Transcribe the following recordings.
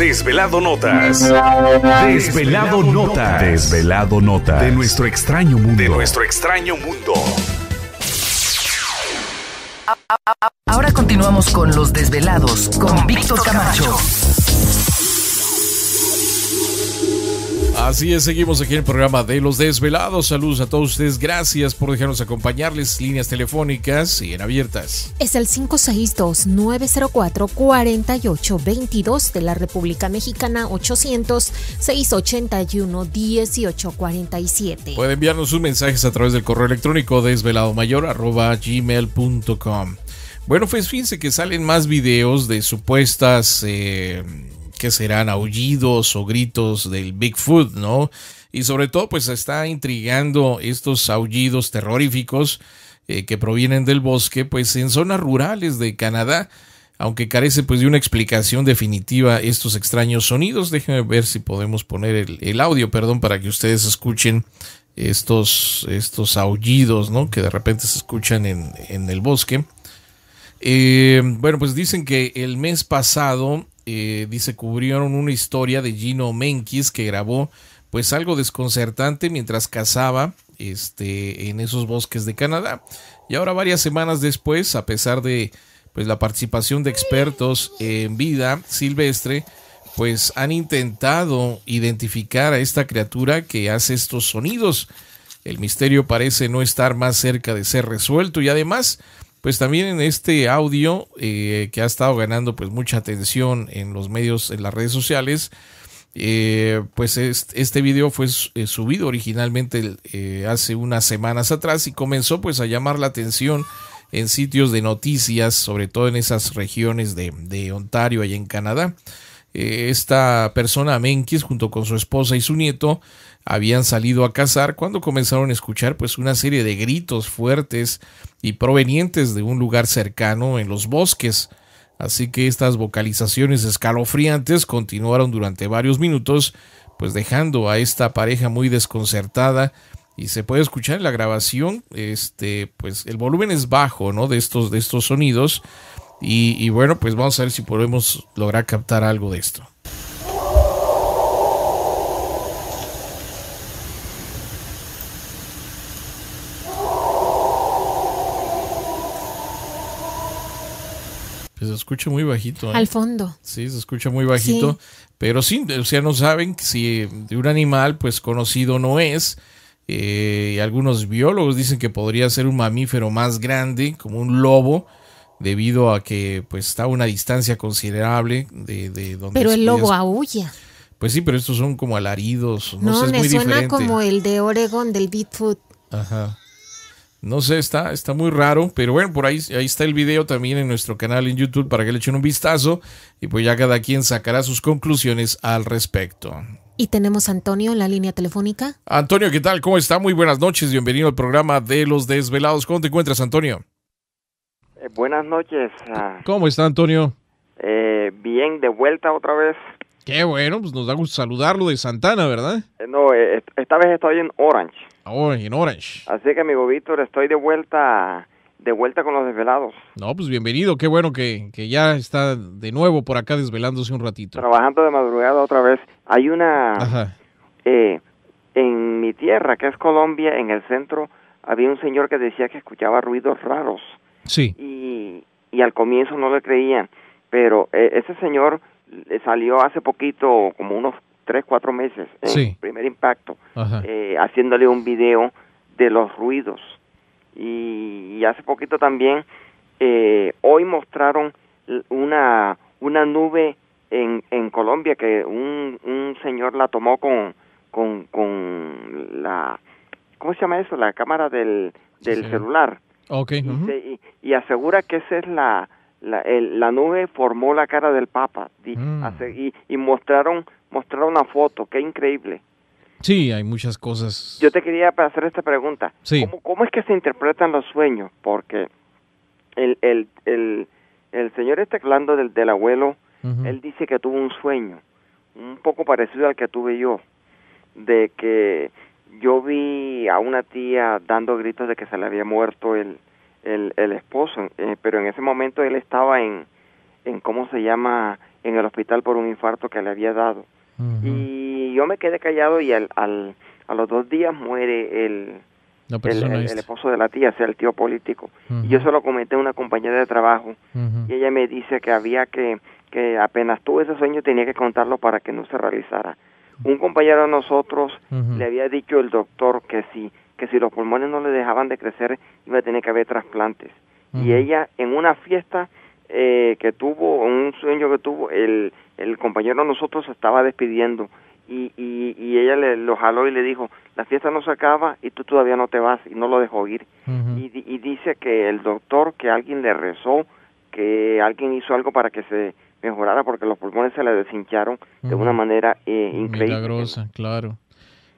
Desvelado Notas. Desvelado, Notas. Desvelado Notas. De nuestro extraño mundo. De nuestro extraño mundo. Ahora continuamos con los desvelados con, Víctor Camacho. Así es, seguimos aquí en el programa de Los Desvelados. Saludos a todos ustedes. Gracias por dejarnos acompañarles. Líneas telefónicas siguen abiertas. Es el 562-904-4822 de la República Mexicana, 800-681-1847. Puede enviarnos sus mensajes a través del correo electrónico desveladomayor.gmail.com. Bueno, pues fíjense que salen más videos de supuestas... Eh, que serán aullidos o gritos del Bigfoot, ¿no? Y sobre todo, pues está intrigando estos aullidos terroríficos eh, que provienen del bosque, pues en zonas rurales de Canadá, aunque carece pues de una explicación definitiva estos extraños sonidos. Déjenme ver si podemos poner el, audio, perdón, para que ustedes escuchen estos, estos aullidos, ¿no? Que de repente se escuchan en, en el bosque. Eh, bueno, pues dicen que el mes pasado eh, dice, cubrieron una historia de Gino Menkis que grabó pues algo desconcertante mientras cazaba este, en esos bosques de Canadá. Y ahora varias semanas después, a pesar de pues, la participación de expertos en vida silvestre, pues han intentado identificar a esta criatura que hace estos sonidos. El misterio parece no estar más cerca de ser resuelto y además pues también en este audio eh, que ha estado ganando pues mucha atención en los medios, en las redes sociales, eh, pues este video fue eh, subido originalmente hace unas semanas atrás y comenzó pues a llamar la atención en sitios de noticias, sobre todo en esas regiones de, de Ontario, y en Canadá. Eh, esta persona, Menkis, junto con su esposa y su nieto, habían salido a cazar cuando comenzaron a escuchar pues una serie de gritos fuertes y provenientes de un lugar cercano en los bosques. Así que estas vocalizaciones escalofriantes continuaron durante varios minutos, pues dejando a esta pareja muy desconcertada y se puede escuchar en la grabación, este, pues el volumen es bajo, ¿no? De estos, de estos sonidos y, bueno, pues vamos a ver si podemos lograr captar algo de esto. Pues se escucha muy bajito. ¿eh? Al fondo. Sí, se escucha muy bajito. Pero sí, o sea, no saben si de un animal, pues conocido no es. Eh, algunos biólogos dicen que podría ser un mamífero más grande, como un lobo, debido a que pues está a una distancia considerable de, de donde... Pero el lobo aúlla. Pues sí, pero estos son como alaridos. No, sé, es me suena como el de Oregon del Bigfoot. Ajá. No sé, está, está muy raro, pero bueno, por ahí, ahí está el video también en nuestro canal en YouTube para que le echen un vistazo y pues ya cada quien sacará sus conclusiones al respecto. Y tenemos a Antonio en la línea telefónica. Antonio, ¿qué tal? ¿Cómo está? Muy buenas noches, bienvenido al programa de Los Desvelados. ¿Cómo te encuentras, Antonio? Eh, buenas noches. ¿Cómo ah. está, Antonio? Eh, bien, de vuelta otra vez. Qué bueno, pues nos da gusto saludarlo de Santana, ¿verdad? Eh, no, esta vez estoy en Orange. Oh, en Orange. Así que, amigo Víctor, estoy de vuelta de vuelta con los desvelados. No, pues bienvenido, qué bueno que, que, ya está de nuevo por acá desvelándose un ratito. Trabajando de madrugada otra vez. Hay una... Ajá. en mi tierra, que es Colombia, en el centro, había un señor que decía que escuchaba ruidos raros. Sí. Y, al comienzo no le creían, pero eh, ese señor eh, salió hace poquito, como unos tres, cuatro meses, en primer impacto, eh, haciéndole un video de los ruidos. Y, hace poquito también, hoy mostraron una, una nube en, en Colombia que un, un señor la tomó con, con, con la, ¿cómo se llama eso? La cámara del, del celular. Okay. Y, asegura que esa es la, la, la, nube formó la cara del Papa mm. y, y, mostraron, mostraron una foto, qué increíble. Sí, hay muchas cosas. Yo te quería hacer esta pregunta. Sí. ¿Cómo, cómo es que se interpretan los sueños? Porque el, el, el, el señor está hablando del, del abuelo, él dice que tuvo un sueño, un poco parecido al que tuve yo, de que yo vi a una tía dando gritos de que se le había muerto el, el, el esposo, eh, pero en ese momento él estaba en, en, ¿cómo se llama?, en el hospital por un infarto que le había dado. Y yo me quedé callado y al, al, a los dos días muere el, el, esposo de la tía, o sea, el tío político. Y yo se lo comenté a una compañera de trabajo y ella me dice que había que, que apenas tuve ese sueño tenía que contarlo para que no se realizara. Un compañero de nosotros le había dicho el doctor que sí, que si los pulmones no le dejaban de crecer iba a tener que haber trasplantes. Y ella en una fiesta eh, que tuvo, un sueño que tuvo, el, compañero de nosotros se estaba despidiendo y, ella le, lo jaló y le dijo, la fiesta no se acaba y tú todavía no te vas y no lo dejó ir. y dice que el doctor, que alguien le rezó, que alguien hizo algo para que se mejorara porque los pulmones se le deshincharon de una manera eh, increíble. Milagrosa, claro.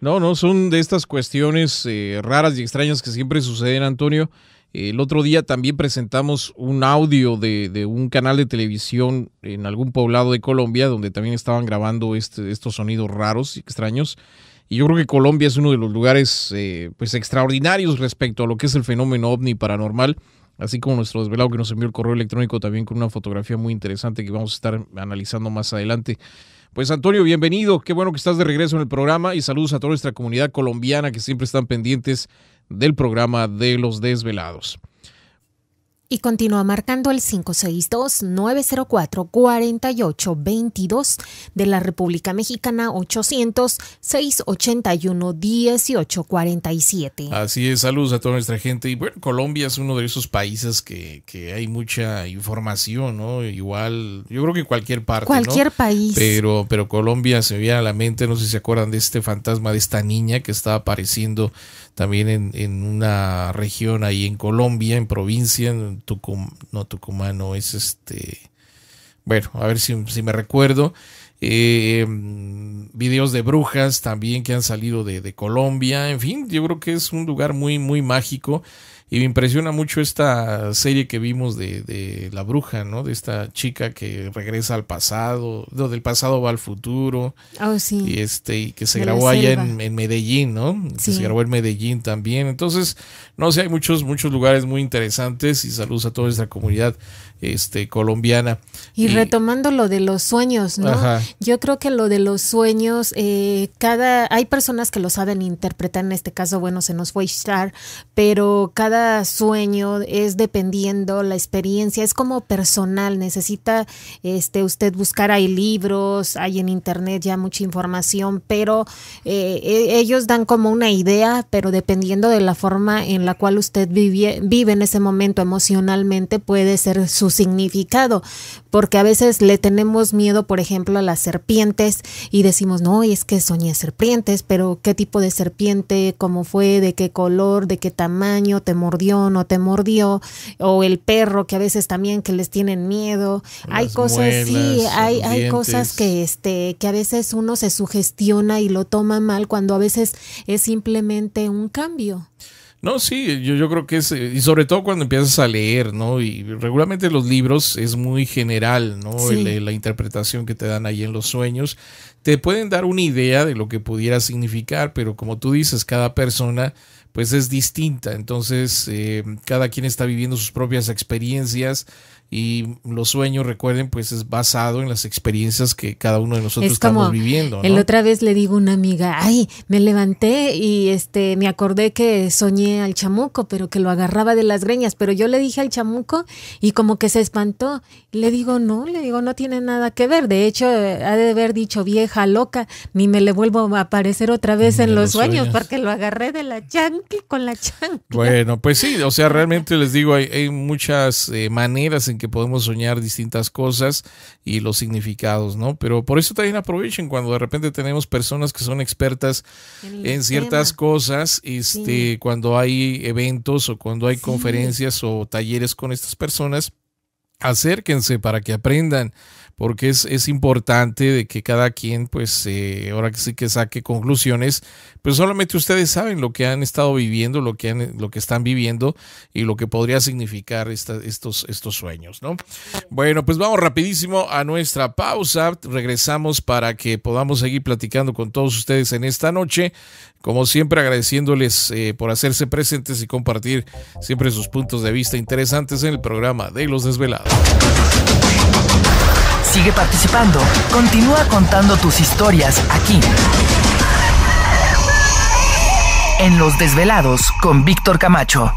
No, no, son de estas cuestiones eh, raras y extrañas que siempre suceden, Antonio. El otro día también presentamos un audio de, de, un canal de televisión en algún poblado de Colombia donde también estaban grabando este, estos sonidos raros y extraños. Y yo creo que Colombia es uno de los lugares eh, pues extraordinarios respecto a lo que es el fenómeno ovni paranormal así como nuestro desvelado que nos envió el correo electrónico también con una fotografía muy interesante que vamos a estar analizando más adelante. Pues Antonio, bienvenido, qué bueno que estás de regreso en el programa y saludos a toda nuestra comunidad colombiana que siempre están pendientes del programa de los desvelados. Y continúa marcando el 562-904-4822 de la República Mexicana 800-681-1847. Así es, saludos a toda nuestra gente. Y bueno, Colombia es uno de esos países que, hay mucha información, ¿no? Igual, yo creo que cualquier parte. Cualquier país. Pero, pero Colombia se me viene a la mente, no sé si se acuerdan de este fantasma de esta niña que estaba apareciendo también en, en una región ahí en Colombia, en provincia, en Tucum, no Tucumano, es este, bueno, a ver si, me recuerdo. Eh, videos de brujas también que han salido de, de Colombia, en fin, yo creo que es un lugar muy, muy mágico. Y me impresiona mucho esta serie que vimos de, la bruja, ¿no? De esta chica que regresa al pasado, lo del pasado va al futuro. Oh, sí. Y, este, y que se grabó allá en, Medellín, ¿no? se grabó en Medellín también. Entonces, no sé, hay muchos, muchos lugares muy interesantes y saludos a toda esta comunidad este, colombiana. Y, retomando lo de los sueños, ¿no? Yo creo que lo de los sueños, eh, cada, hay personas que lo saben interpretar, en este caso, bueno, se nos fue Star, pero cada sueño es dependiendo la experiencia, es como personal, necesita este, usted buscar, hay libros, hay en internet ya mucha información, pero eh, e, ellos dan como una idea, pero dependiendo de la forma en la cual usted vive, vive en ese momento emocionalmente puede ser su significado, porque a veces le tenemos miedo, por ejemplo, a las serpientes y decimos, no, es que soñé serpientes, pero ¿qué tipo de serpiente? ¿Cómo fue? ¿De qué color? ¿De qué tamaño? ¿Te mordió, no te mordió, o el perro que a veces también que les tienen miedo. hay cosas, sí, hay, hay cosas que, este, que a veces uno se sugestiona y lo toma mal cuando a veces es simplemente un cambio. No, sí, yo, yo, creo que es, eh, y sobre todo cuando empiezas a leer, ¿no? Y regularmente los libros es muy general, ¿no? Eh, la interpretación que te dan ahí en los sueños. Te pueden dar una idea de lo que pudiera significar, pero como tú dices, cada persona pues es distinta. Entonces, eh, cada quien está viviendo sus propias experiencias y los sueños, recuerden, pues es basado en las experiencias que cada uno de nosotros estamos viviendo. ¿no? El otra vez le digo a una amiga, ay, me levanté y este me acordé que soñé al chamuco, pero que lo agarraba de las greñas, pero yo le dije al chamuco y como que se espantó. Le digo, no, le digo, no tiene nada que ver. De hecho, ha de haber dicho vieja, loca, ni me le vuelvo a aparecer otra vez en los, sueños, porque lo agarré de la chanqui con la chanqui. Bueno, pues sí, o sea, realmente les digo, hay, muchas eh, maneras en que podemos soñar distintas cosas y los significados, ¿no? Pero por eso también aprovechen cuando de repente tenemos personas que son expertas en, ciertas cosas, este, cuando hay eventos o cuando hay conferencias o talleres con estas personas, acérquense para que aprendan porque es, es, importante de que cada quien, pues eh, ahora que sí que saque conclusiones, pues solamente ustedes saben lo que han estado viviendo, lo que, lo que están viviendo y lo que podría significar estos, estos sueños, ¿no? Bueno, pues vamos rapidísimo a nuestra pausa, regresamos para que podamos seguir platicando con todos ustedes en esta noche, como siempre agradeciéndoles eh, por hacerse presentes y compartir siempre sus puntos de vista interesantes en el programa de Los Desvelados participando. Continúa contando tus historias aquí. En Los Desvelados con Víctor Camacho.